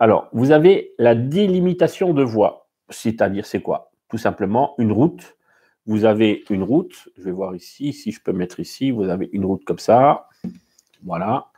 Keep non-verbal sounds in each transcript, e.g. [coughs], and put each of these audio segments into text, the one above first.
Alors, vous avez la délimitation de voie, c'est-à-dire c'est quoi Tout simplement une route. Vous avez une route, je vais voir ici, si je peux mettre ici, vous avez une route comme ça, voilà,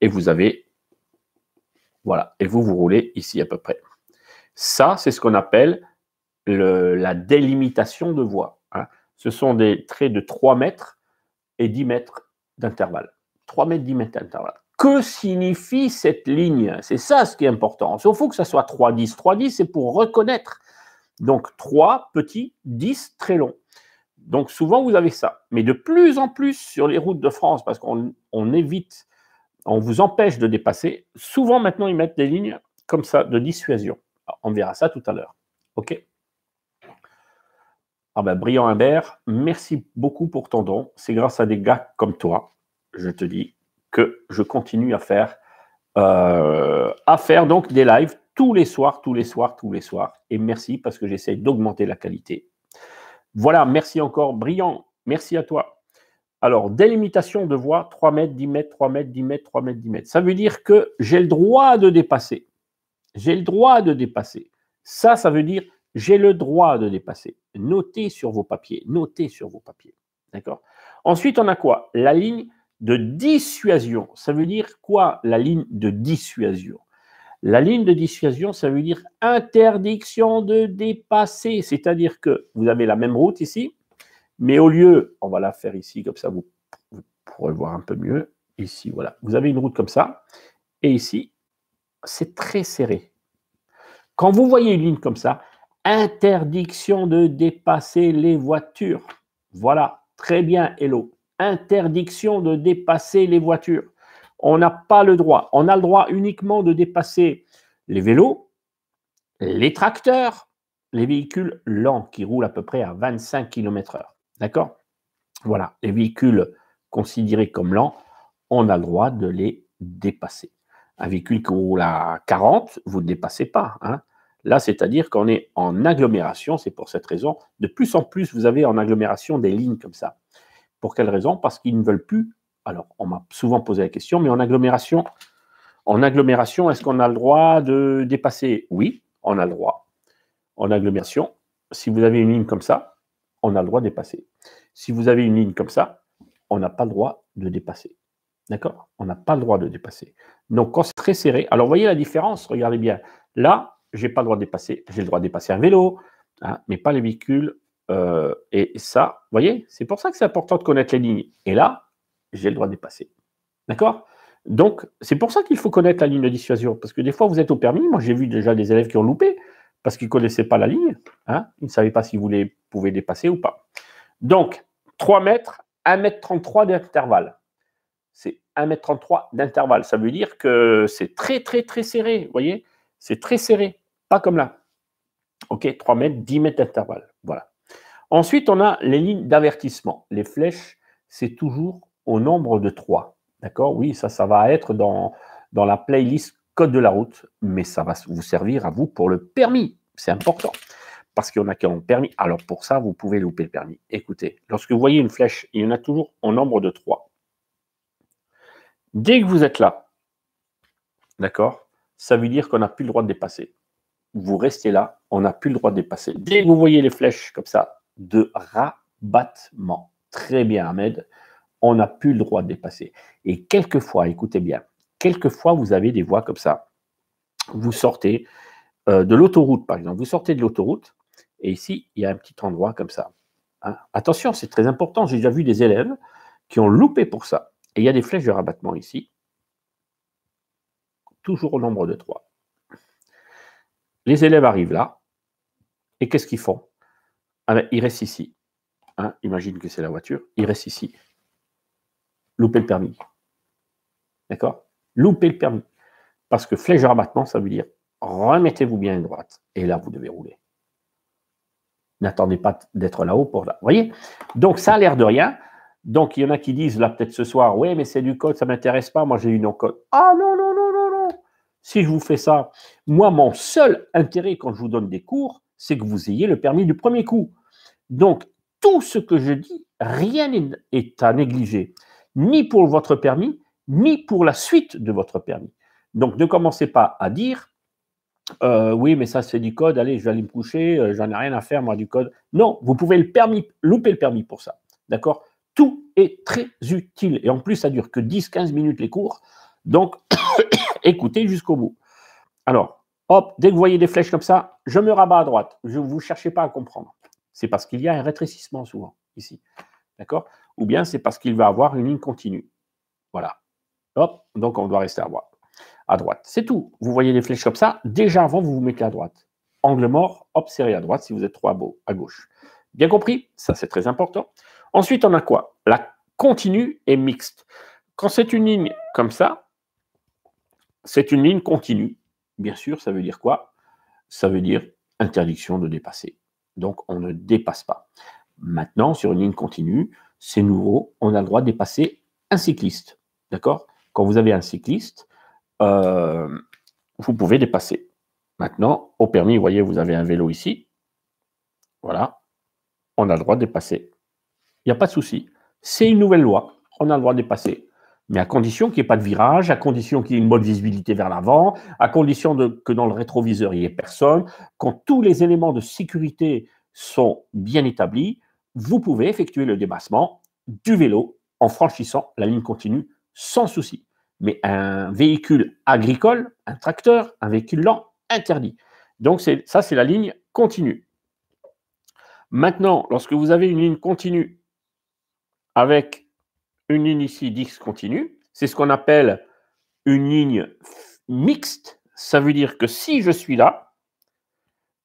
et vous avez, voilà, et vous vous roulez ici à peu près. Ça, c'est ce qu'on appelle la délimitation de voie. Hein. Ce sont des traits de 3 mètres et 10 mètres d'intervalle. 3 mètres, 10 mètres d'intervalle que signifie cette ligne C'est ça ce qui est important. Il faut que ça soit 3, 10. 3, 10, c'est pour reconnaître. Donc 3 petit, 10 très long. Donc souvent, vous avez ça. Mais de plus en plus sur les routes de France, parce qu'on évite, on vous empêche de dépasser, souvent maintenant, ils mettent des lignes comme ça, de dissuasion. Ah, on verra ça tout à l'heure. OK ah ben, Brian Imbert, merci beaucoup pour ton don. C'est grâce à des gars comme toi, je te dis, que je continue à faire, euh, à faire donc des lives tous les soirs, tous les soirs, tous les soirs. Et merci parce que j'essaye d'augmenter la qualité. Voilà, merci encore, brillant. Merci à toi. Alors, délimitation de voix, 3 mètres, 10 mètres, 3 mètres, 10 mètres, 3 mètres, 10 mètres. Ça veut dire que j'ai le droit de dépasser. J'ai le droit de dépasser. Ça, ça veut dire j'ai le droit de dépasser. Notez sur vos papiers. Notez sur vos papiers. D'accord Ensuite, on a quoi La ligne de dissuasion. Ça veut dire quoi la ligne de dissuasion La ligne de dissuasion, ça veut dire interdiction de dépasser. C'est-à-dire que vous avez la même route ici, mais au lieu, on va la faire ici, comme ça vous, pourrez voir un peu mieux. Ici, voilà. Vous avez une route comme ça, et ici, c'est très serré. Quand vous voyez une ligne comme ça, interdiction de dépasser les voitures. Voilà, très bien, hello interdiction de dépasser les voitures. On n'a pas le droit. On a le droit uniquement de dépasser les vélos, les tracteurs, les véhicules lents qui roulent à peu près à 25 km/h. D'accord Voilà, les véhicules considérés comme lents, on a le droit de les dépasser. Un véhicule qui roule à 40, vous ne dépassez pas. Hein. Là, c'est-à-dire qu'on est en agglomération, c'est pour cette raison. De plus en plus, vous avez en agglomération des lignes comme ça. Pour quelle raison Parce qu'ils ne veulent plus. Alors, on m'a souvent posé la question, mais en agglomération, en agglomération, est-ce qu'on a le droit de dépasser Oui, on a le droit. En agglomération, si vous avez une ligne comme ça, on a le droit de dépasser. Si vous avez une ligne comme ça, on n'a pas le droit de dépasser. D'accord On n'a pas le droit de dépasser. Donc, quand c'est très serré, alors voyez la différence, regardez bien. Là, je n'ai pas le droit de dépasser. J'ai le droit de dépasser un vélo, hein, mais pas les véhicules euh, et ça, vous voyez, c'est pour ça que c'est important de connaître les lignes. Et là, j'ai le droit de dépasser. D'accord Donc, c'est pour ça qu'il faut connaître la ligne de dissuasion. Parce que des fois, vous êtes au permis. Moi, j'ai vu déjà des élèves qui ont loupé parce qu'ils ne connaissaient pas la ligne. Hein ils ne savaient pas si vous les pouvez dépasser ou pas. Donc, 3 mètres, 1 mètre 33 d'intervalle. C'est 1 mètre 33 d'intervalle. Ça veut dire que c'est très, très, très serré. Vous voyez C'est très serré. Pas comme là. OK 3 mètres, 10 mètres d'intervalle. Voilà. Ensuite, on a les lignes d'avertissement. Les flèches, c'est toujours au nombre de 3. D'accord Oui, ça, ça va être dans, dans la playlist Code de la route, mais ça va vous servir à vous pour le permis. C'est important. Parce qu'il y en a qui permis. Alors pour ça, vous pouvez louper le permis. Écoutez, lorsque vous voyez une flèche, il y en a toujours au nombre de 3. Dès que vous êtes là, d'accord, ça veut dire qu'on n'a plus le droit de dépasser. Vous restez là, on n'a plus le droit de dépasser. Dès que vous voyez les flèches comme ça, de rabattement. Très bien, Ahmed. On n'a plus le droit de dépasser. Et quelquefois, écoutez bien, quelquefois, vous avez des voies comme ça. Vous sortez euh, de l'autoroute, par exemple. Vous sortez de l'autoroute, et ici, il y a un petit endroit comme ça. Hein? Attention, c'est très important. J'ai déjà vu des élèves qui ont loupé pour ça. Et il y a des flèches de rabattement ici. Toujours au nombre de trois. Les élèves arrivent là. Et qu'est-ce qu'ils font ah ben, il reste ici. Hein, imagine que c'est la voiture. Il reste ici. Loupez le permis. D'accord Loupez le permis. Parce que flèche de rabattement, ça veut dire remettez-vous bien à droite. Et là, vous devez rouler. N'attendez pas d'être là-haut pour là. Vous voyez Donc, ça a l'air de rien. Donc, il y en a qui disent, là, peut-être ce soir, oui, mais c'est du code, ça ne m'intéresse pas, moi j'ai une non-code. Ah non, non, non, non, non Si je vous fais ça, moi, mon seul intérêt quand je vous donne des cours, c'est que vous ayez le permis du premier coup. Donc, tout ce que je dis, rien n'est à négliger, ni pour votre permis, ni pour la suite de votre permis. Donc, ne commencez pas à dire, euh, oui, mais ça c'est du code, allez, je vais aller me coucher, euh, j'en ai rien à faire, moi, du code. Non, vous pouvez le permis, louper le permis pour ça. D'accord Tout est très utile. Et en plus, ça dure que 10-15 minutes les cours. Donc, [coughs] écoutez jusqu'au bout. Alors, Hop, dès que vous voyez des flèches comme ça, je me rabats à droite. Je, vous cherchez pas à comprendre. C'est parce qu'il y a un rétrécissement souvent ici. D'accord Ou bien c'est parce qu'il va avoir une ligne continue. Voilà. Hop, donc on doit rester à droite. À droite. C'est tout. Vous voyez des flèches comme ça. Déjà avant, vous vous mettez à droite. Angle mort, hop, serré à droite si vous êtes trop à, à gauche. Bien compris Ça, c'est très important. Ensuite, on a quoi La continue est mixte. Quand c'est une ligne comme ça, c'est une ligne continue. Bien sûr, ça veut dire quoi Ça veut dire interdiction de dépasser. Donc, on ne dépasse pas. Maintenant, sur une ligne continue, c'est nouveau, on a le droit de dépasser un cycliste. D'accord Quand vous avez un cycliste, euh, vous pouvez dépasser. Maintenant, au permis, vous voyez, vous avez un vélo ici. Voilà. On a le droit de dépasser. Il n'y a pas de souci. C'est une nouvelle loi. On a le droit de dépasser mais à condition qu'il n'y ait pas de virage, à condition qu'il y ait une bonne visibilité vers l'avant, à condition que dans le rétroviseur, il n'y ait personne. Quand tous les éléments de sécurité sont bien établis, vous pouvez effectuer le débassement du vélo en franchissant la ligne continue sans souci. Mais un véhicule agricole, un tracteur, un véhicule lent, interdit. Donc ça, c'est la ligne continue. Maintenant, lorsque vous avez une ligne continue avec une ligne ici discontinue. C'est ce qu'on appelle une ligne mixte. Ça veut dire que si je suis là,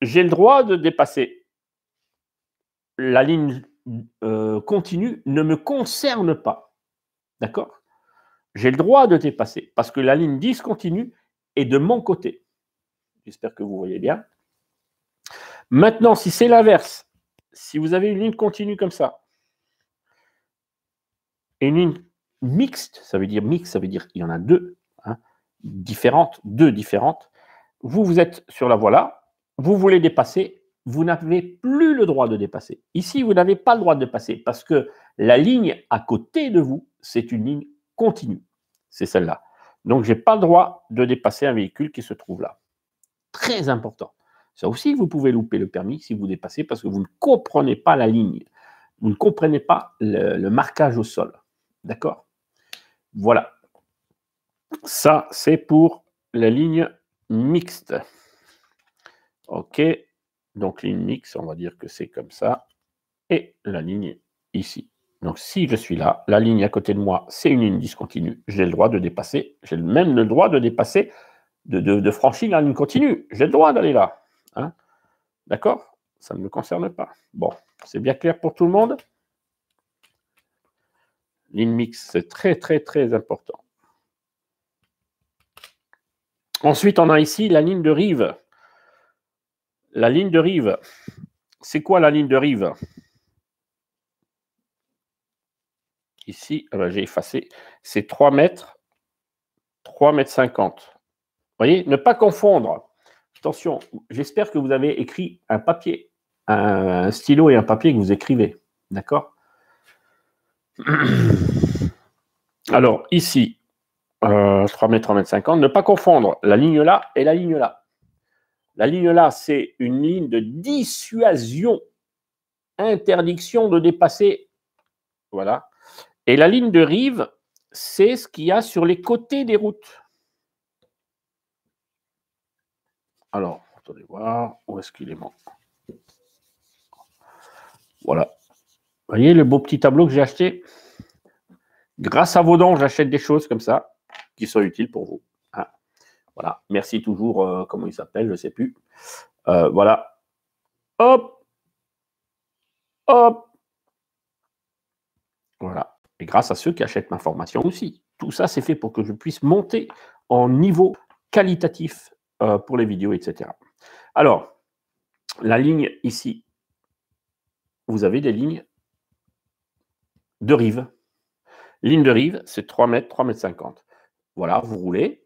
j'ai le droit de dépasser. La ligne euh, continue ne me concerne pas. D'accord J'ai le droit de dépasser parce que la ligne discontinue est de mon côté. J'espère que vous voyez bien. Maintenant, si c'est l'inverse, si vous avez une ligne continue comme ça, une ligne mixte, ça veut dire mixte, ça veut dire qu'il y en a deux, hein, différentes, deux différentes. Vous, vous êtes sur la voie là, vous voulez dépasser, vous n'avez plus le droit de dépasser. Ici, vous n'avez pas le droit de passer parce que la ligne à côté de vous, c'est une ligne continue. C'est celle-là. Donc, je n'ai pas le droit de dépasser un véhicule qui se trouve là. Très important. Ça aussi, vous pouvez louper le permis si vous dépassez parce que vous ne comprenez pas la ligne. Vous ne comprenez pas le marquage au sol. D'accord Voilà. Ça, c'est pour la ligne mixte. OK. Donc, ligne mixte, on va dire que c'est comme ça. Et la ligne ici. Donc, si je suis là, la ligne à côté de moi, c'est une ligne discontinue. J'ai le droit de dépasser. J'ai même le droit de dépasser, de, franchir la ligne continue. J'ai le droit d'aller là. Hein D'accord Ça ne me concerne pas. Bon, c'est bien clair pour tout le monde L'inmix, c'est très, très, très important. Ensuite, on a ici la ligne de rive. La ligne de rive. C'est quoi la ligne de rive Ici, ah ben, j'ai effacé. C'est 3 mètres, 3 mètres 50. Vous voyez, ne pas confondre. Attention, j'espère que vous avez écrit un papier, un stylo et un papier que vous écrivez. D'accord [clears throat] Alors, ici, euh, 3 mètres, 50, ne pas confondre la ligne là et la ligne là. La ligne là, c'est une ligne de dissuasion, interdiction de dépasser. Voilà. Et la ligne de rive, c'est ce qu'il y a sur les côtés des routes. Alors, attendez voir, où est-ce qu'il est mort Voilà voyez le beau petit tableau que j'ai acheté Grâce à vos dons, j'achète des choses comme ça qui sont utiles pour vous. Ah, voilà. Merci toujours, euh, comment il s'appelle, je ne sais plus. Euh, voilà. Hop. Hop. Voilà. Et grâce à ceux qui achètent ma formation aussi. Tout ça, c'est fait pour que je puisse monter en niveau qualitatif euh, pour les vidéos, etc. Alors, la ligne ici, vous avez des lignes de rive. Ligne de rive, c'est 3 mètres, 3 mètres 50. Voilà, vous roulez.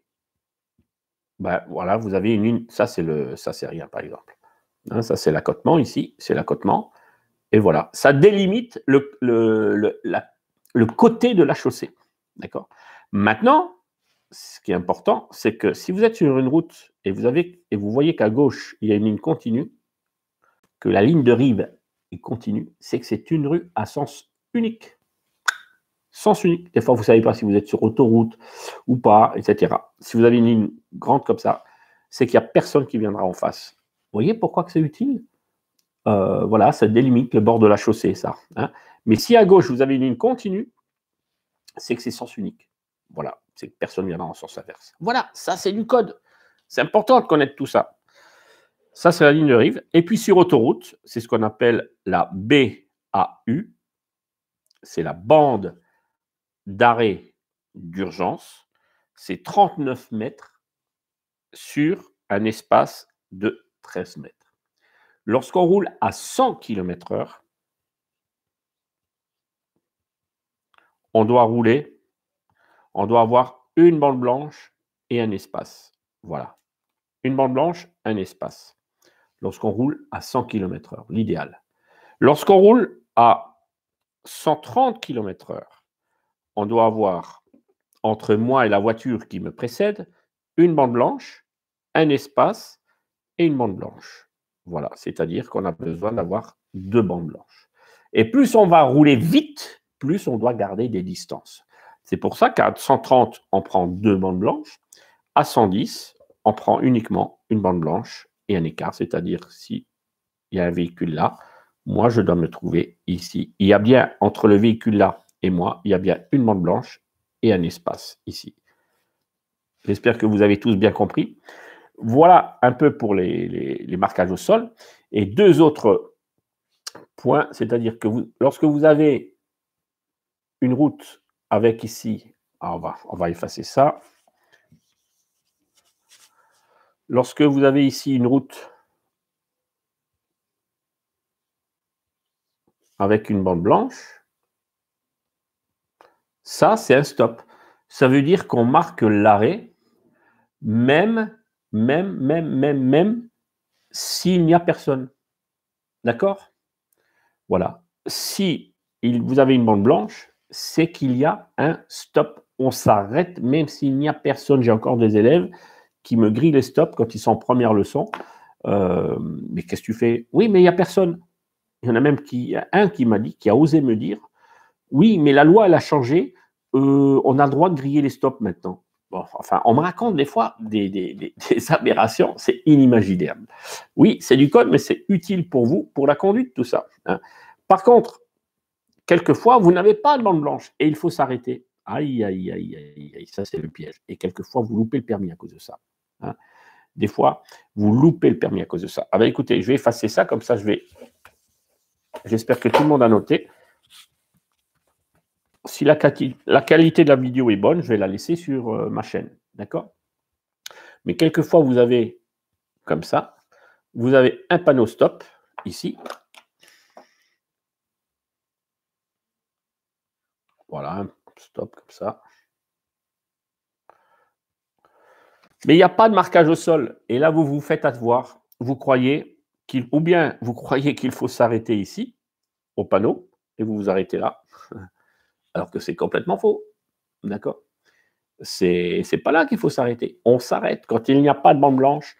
Ben, voilà, vous avez une ligne. Ça, c'est le, ça c'est rien, par exemple. Hein, ça, c'est l'accotement ici, c'est l'accotement. Et voilà, ça délimite le, le, côté de la chaussée. D'accord Maintenant, ce qui est important, c'est que si vous êtes sur une route et vous, avez, et vous voyez qu'à gauche, il y a une ligne continue, que la ligne de rive est continue, c'est que c'est une rue à sens unique sens unique. Des fois, vous ne savez pas si vous êtes sur autoroute ou pas, etc. Si vous avez une ligne grande comme ça, c'est qu'il n'y a personne qui viendra en face. Vous voyez pourquoi que c'est utile euh, Voilà, ça délimite le bord de la chaussée, ça. Hein. Mais si à gauche, vous avez une ligne continue, c'est que c'est sens unique. Voilà, c'est que personne ne viendra en sens inverse. Voilà, ça c'est du code. C'est important de connaître tout ça. Ça, c'est la ligne de rive. Et puis sur autoroute, c'est ce qu'on appelle la BAU. C'est la bande d'arrêt d'urgence, c'est 39 mètres sur un espace de 13 mètres. Lorsqu'on roule à 100 km/h, on doit rouler, on doit avoir une bande blanche et un espace. Voilà. Une bande blanche, un espace. Lorsqu'on roule à 100 km/h, l'idéal. Lorsqu'on roule à 130 km/h, on doit avoir entre moi et la voiture qui me précède une bande blanche, un espace et une bande blanche. Voilà, c'est-à-dire qu'on a besoin d'avoir deux bandes blanches. Et plus on va rouler vite, plus on doit garder des distances. C'est pour ça qu'à 130, on prend deux bandes blanches. À 110, on prend uniquement une bande blanche et un écart, c'est-à-dire s'il y a un véhicule là, moi je dois me trouver ici. Il y a bien entre le véhicule là et moi, il y a bien une bande blanche et un espace ici. J'espère que vous avez tous bien compris. Voilà un peu pour les, marquages au sol. Et deux autres points, c'est-à-dire que lorsque vous avez une route avec ici, ah, on va, on va effacer ça. Lorsque vous avez ici une route avec une bande blanche, ça, c'est un stop. Ça veut dire qu'on marque l'arrêt, même, même, même, même, même, s'il n'y a personne. D'accord Voilà. Si vous avez une bande blanche, c'est qu'il y a un stop. On s'arrête même s'il n'y a personne. J'ai encore des élèves qui me grillent les stops quand ils sont en première leçon. Euh, mais qu'est-ce que tu fais Oui, mais il n'y a personne. Il y en a même qui, un qui m'a dit, qui a osé me dire, oui, mais la loi, elle a changé. Euh, on a le droit de griller les stops maintenant. enfin, on me raconte des fois [laughs] des, aberrations, c'est inimaginable. Oui, c'est du code, mais c'est utile pour vous, pour la conduite, tout ça. Hein. Par contre, quelquefois, vous n'avez pas de bande blanche et il faut s'arrêter. Aïe, aïe, aïe, aïe, aïe, ça c'est le piège. Et quelquefois, vous loupez le permis à cause de ça. Hein. Des fois, vous loupez le permis à cause de ça. Ah ben, écoutez, je vais effacer ça, comme ça je vais... J'espère que tout le monde a noté si la, qualité de la vidéo est bonne, je vais la laisser sur euh, ma chaîne. D'accord Mais quelquefois, vous avez comme ça, vous avez un panneau stop ici. Voilà, stop comme ça. Mais il n'y a pas de marquage au sol. Et là, vous vous faites avoir. Vous croyez qu'il, ou bien vous croyez qu'il faut s'arrêter ici, au panneau, et vous vous arrêtez là. [laughs] alors que c'est complètement faux. D'accord C'est pas là qu'il faut s'arrêter. On s'arrête. Quand il n'y a pas de bande blanche,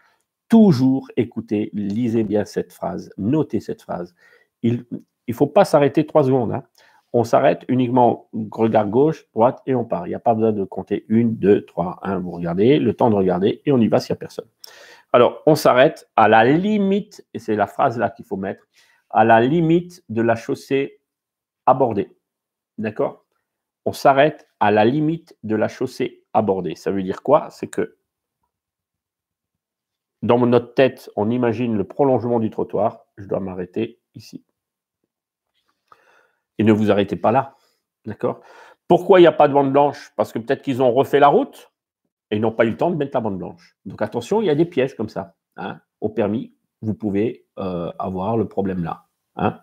toujours écoutez, lisez bien cette phrase, notez cette phrase. Il ne faut pas s'arrêter trois secondes. Hein. On s'arrête uniquement regard gauche, droite et on part. Il n'y a pas besoin de compter une, deux, trois, un. Vous regardez, le temps de regarder et on y va s'il n'y a personne. Alors, on s'arrête à la limite, et c'est la phrase là qu'il faut mettre, à la limite de la chaussée abordée. D'accord On s'arrête à la limite de la chaussée abordée. Ça veut dire quoi C'est que dans notre tête, on imagine le prolongement du trottoir. Je dois m'arrêter ici. Et ne vous arrêtez pas là. D'accord Pourquoi il n'y a pas de bande blanche Parce que peut-être qu'ils ont refait la route et ils n'ont pas eu le temps de mettre la bande blanche. Donc attention, il y a des pièges comme ça. Hein. Au permis, vous pouvez euh, avoir le problème là. Hein.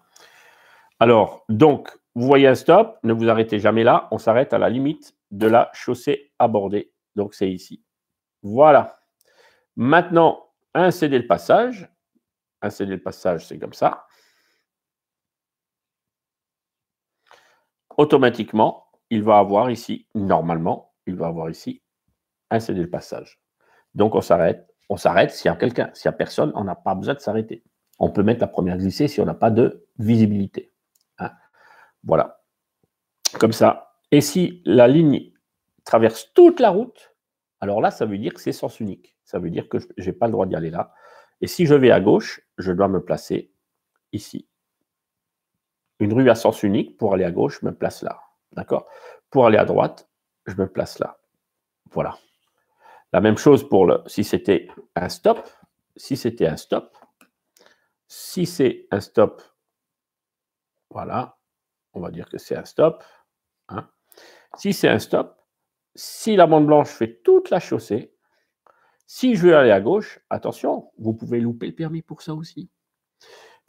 Alors, donc, vous voyez un stop, ne vous arrêtez jamais là, on s'arrête à la limite de la chaussée abordée. Donc c'est ici. Voilà. Maintenant, un CD le passage. Un CD le passage, c'est comme ça. Automatiquement, il va avoir ici, normalement, il va avoir ici un CD le passage. Donc on s'arrête. On s'arrête s'il y a quelqu'un. S'il n'y a personne, on n'a pas besoin de s'arrêter. On peut mettre la première glissée si on n'a pas de visibilité. Voilà. Comme ça. Et si la ligne traverse toute la route, alors là, ça veut dire que c'est sens unique. Ça veut dire que je n'ai pas le droit d'y aller là. Et si je vais à gauche, je dois me placer ici. Une rue à sens unique, pour aller à gauche, je me place là. D'accord Pour aller à droite, je me place là. Voilà. La même chose pour le si c'était un stop. Si c'était un stop. Si c'est un stop, voilà on va dire que c'est un stop. Hein. Si c'est un stop, si la bande blanche fait toute la chaussée, si je veux aller à gauche, attention, vous pouvez louper le permis pour ça aussi.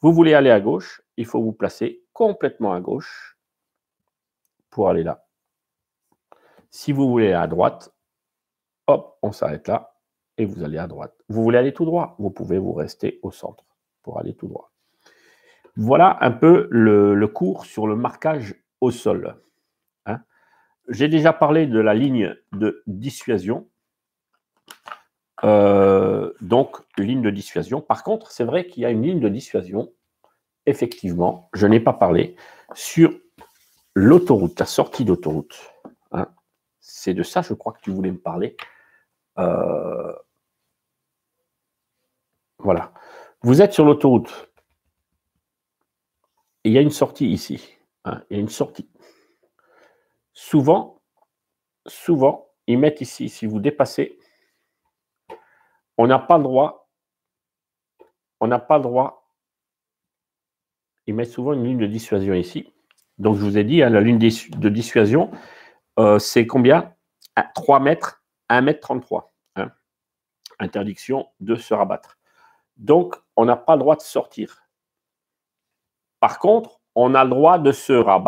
Vous voulez aller à gauche, il faut vous placer complètement à gauche pour aller là. Si vous voulez à droite, hop, on s'arrête là et vous allez à droite. Vous voulez aller tout droit, vous pouvez vous rester au centre pour aller tout droit. Voilà un peu le, cours sur le marquage au sol. Hein. J'ai déjà parlé de la ligne de dissuasion. Euh, donc, ligne de dissuasion. Par contre, c'est vrai qu'il y a une ligne de dissuasion, effectivement, je n'ai pas parlé, sur l'autoroute, la sortie d'autoroute. Hein. c'est de ça, je crois, que tu voulais me parler. Euh, voilà. Vous êtes sur l'autoroute, il y a une sortie ici. Hein. il y a une sortie. Souvent, souvent, ils mettent ici, si vous dépassez, on n'a pas le droit, on n'a pas le droit, ils mettent souvent une ligne de dissuasion ici. Donc, je vous ai dit, hein, la ligne de dissuasion, euh, c'est combien 3 ah, mètres, 1 mètre 33. Hein. Interdiction de se rabattre. Donc, on n'a pas le droit de sortir. Par contre, on a le droit de se rabattre